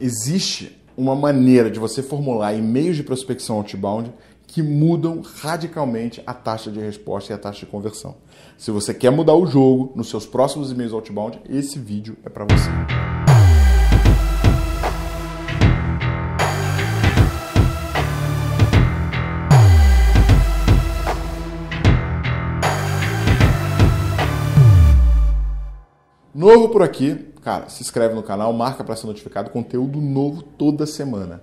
Existe uma maneira de você formular e-mails de prospecção outbound que mudam radicalmente a taxa de resposta e a taxa de conversão. Se você quer mudar o jogo nos seus próximos e-mails outbound, esse vídeo é para você. novo por aqui, cara, se inscreve no canal, marca para ser notificado, conteúdo novo toda semana.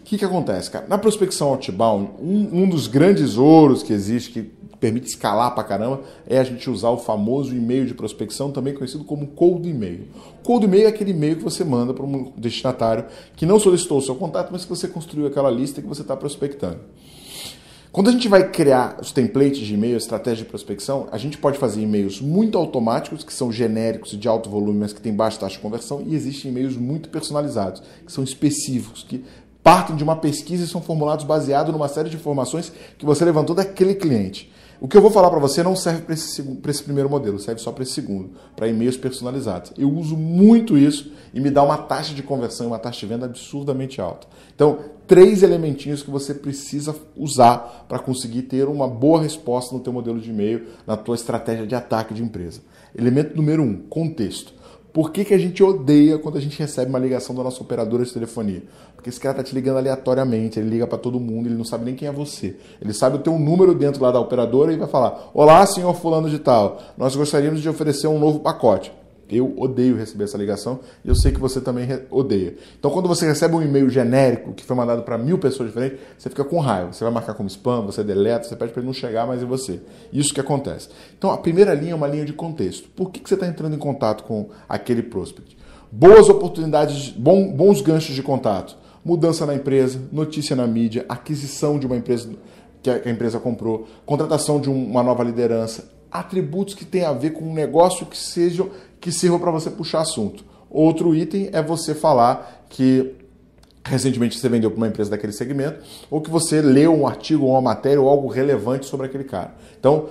O que, que acontece, cara? Na prospecção outbound, um, um dos grandes ouros que existe, que permite escalar pra caramba, é a gente usar o famoso e-mail de prospecção, também conhecido como cold e-mail. Cold e-mail é aquele e-mail que você manda para um destinatário que não solicitou o seu contato, mas que você construiu aquela lista que você está prospectando. Quando a gente vai criar os templates de e-mail, estratégia de prospecção, a gente pode fazer e-mails muito automáticos, que são genéricos e de alto volume, mas que têm baixa taxa de conversão, e existem e-mails muito personalizados, que são específicos, que partem de uma pesquisa e são formulados baseado numa série de informações que você levantou daquele cliente. O que eu vou falar para você não serve para esse, esse primeiro modelo, serve só para esse segundo, para e-mails personalizados. Eu uso muito isso e me dá uma taxa de conversão e uma taxa de venda absurdamente alta. Então, três elementinhos que você precisa usar para conseguir ter uma boa resposta no teu modelo de e-mail, na tua estratégia de ataque de empresa. Elemento número um, contexto. Por que, que a gente odeia quando a gente recebe uma ligação da nossa operadora de telefonia? Porque esse cara tá te ligando aleatoriamente, ele liga para todo mundo, ele não sabe nem quem é você. Ele sabe o teu número dentro lá da operadora e vai falar: "Olá, senhor fulano de tal. Nós gostaríamos de oferecer um novo pacote." Eu odeio receber essa ligação e eu sei que você também odeia. Então, quando você recebe um e-mail genérico que foi mandado para mil pessoas diferentes, você fica com raiva. Você vai marcar como spam, você deleta, você pede para ele não chegar mais em você. Isso que acontece. Então, a primeira linha é uma linha de contexto. Por que, que você está entrando em contato com aquele prospect? Boas oportunidades, bom, bons ganchos de contato. Mudança na empresa, notícia na mídia, aquisição de uma empresa que a empresa comprou, contratação de uma nova liderança, atributos que têm a ver com um negócio que sejam que sirva para você puxar assunto. Outro item é você falar que recentemente você vendeu para uma empresa daquele segmento ou que você leu um artigo, uma matéria ou algo relevante sobre aquele cara. Então,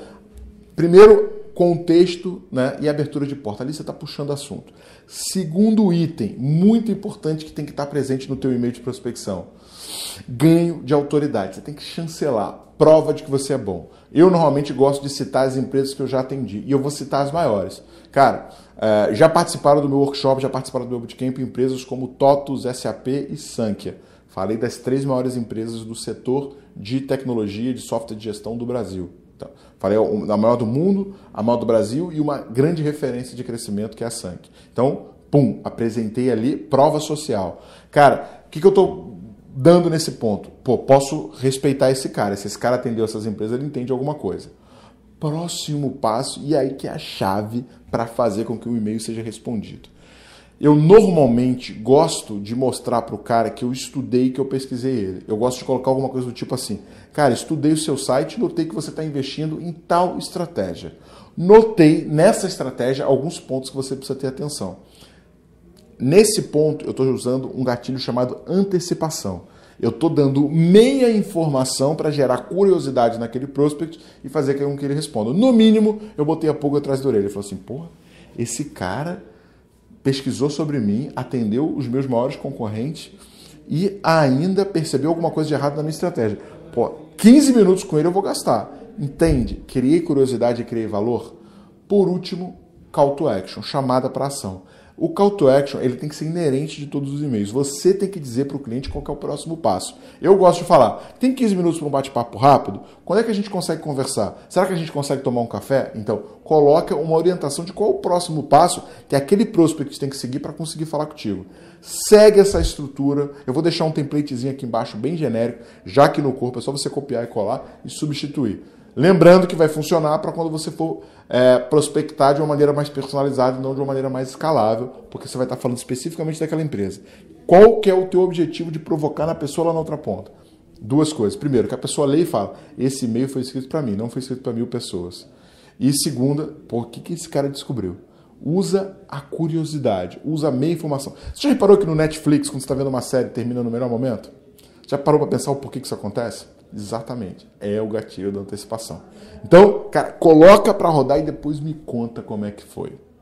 primeiro contexto né, e abertura de porta. Ali você está puxando assunto. Segundo item, muito importante que tem que estar tá presente no teu e-mail de prospecção. Ganho de autoridade. Você tem que chancelar. Prova de que você é bom. Eu normalmente gosto de citar as empresas que eu já atendi. E eu vou citar as maiores. Cara, é, já participaram do meu workshop, já participaram do meu bootcamp empresas como TOTUS, SAP e Sankia. Falei das três maiores empresas do setor de tecnologia de software de gestão do Brasil. Então, falei a maior do mundo, a maior do Brasil e uma grande referência de crescimento que é a Sank. Então, pum, apresentei ali prova social. Cara, o que, que eu estou dando nesse ponto? Pô, posso respeitar esse cara. Se esse cara atendeu essas empresas, ele entende alguma coisa. Próximo passo, e aí que é a chave para fazer com que o e-mail seja respondido. Eu normalmente gosto de mostrar para o cara que eu estudei, que eu pesquisei ele. Eu gosto de colocar alguma coisa do tipo assim: cara, estudei o seu site, notei que você está investindo em tal estratégia. Notei nessa estratégia alguns pontos que você precisa ter atenção. Nesse ponto, eu estou usando um gatilho chamado antecipação. Eu estou dando meia informação para gerar curiosidade naquele prospect e fazer com que ele responda. No mínimo, eu botei a pulga atrás da orelha. Ele falou assim: porra, esse cara pesquisou sobre mim, atendeu os meus maiores concorrentes e ainda percebeu alguma coisa de errado na minha estratégia. Pô, 15 minutos com ele eu vou gastar. Entende? Criei curiosidade e criei valor. Por último, call to action, chamada para ação. O call to action ele tem que ser inerente de todos os e-mails. Você tem que dizer para o cliente qual é o próximo passo. Eu gosto de falar, tem 15 minutos para um bate-papo rápido? Quando é que a gente consegue conversar? Será que a gente consegue tomar um café? Então, coloca uma orientação de qual o próximo passo que aquele prospect tem que seguir para conseguir falar contigo. Segue essa estrutura. Eu vou deixar um templatezinho aqui embaixo bem genérico, já que no corpo é só você copiar e colar e substituir. Lembrando que vai funcionar para quando você for é, prospectar de uma maneira mais personalizada e não de uma maneira mais escalável, porque você vai estar tá falando especificamente daquela empresa. Qual que é o teu objetivo de provocar na pessoa lá na outra ponta? Duas coisas. Primeiro, que a pessoa lê e fala, esse e-mail foi escrito para mim, não foi escrito para mil pessoas. E segunda, por que, que esse cara descobriu? Usa a curiosidade, usa a meia informação. Você já reparou que no Netflix, quando você está vendo uma série, termina no melhor momento? Já parou para pensar o porquê que isso acontece? Exatamente. É o gatilho da antecipação. Então, cara, coloca para rodar e depois me conta como é que foi.